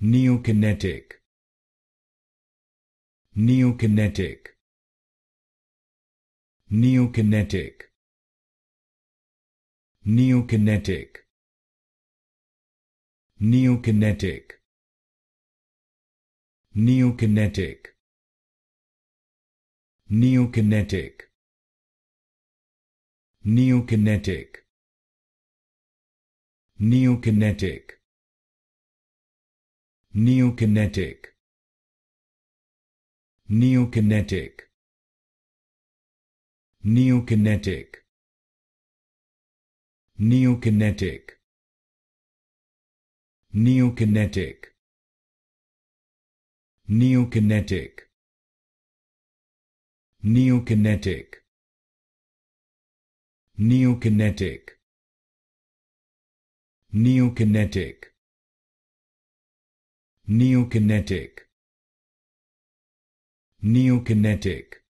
neokinetic neokinetic neokinetic neokinetic neokinetic neokinetic neokinetic neokinetic neokinetic neokinetic neokinetic neokinetic neokinetic neokinetic neokinetic neokinetic neokinetic neokinetic Neokinetic. Neokinetic.